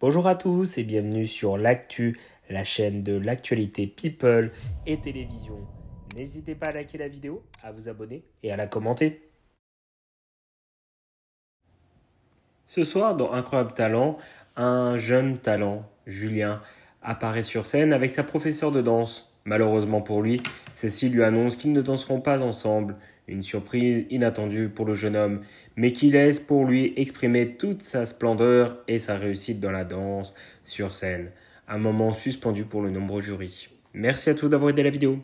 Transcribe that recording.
Bonjour à tous et bienvenue sur l'actu, la chaîne de l'actualité people et télévision. N'hésitez pas à liker la vidéo, à vous abonner et à la commenter. Ce soir, dans Incroyable Talent, un jeune talent, Julien, apparaît sur scène avec sa professeure de danse. Malheureusement pour lui, Cécile lui annonce qu'ils ne danseront pas ensemble, une surprise inattendue pour le jeune homme, mais qui laisse pour lui exprimer toute sa splendeur et sa réussite dans la danse sur scène. Un moment suspendu pour le nombreux jury. Merci à tous d'avoir aidé la vidéo.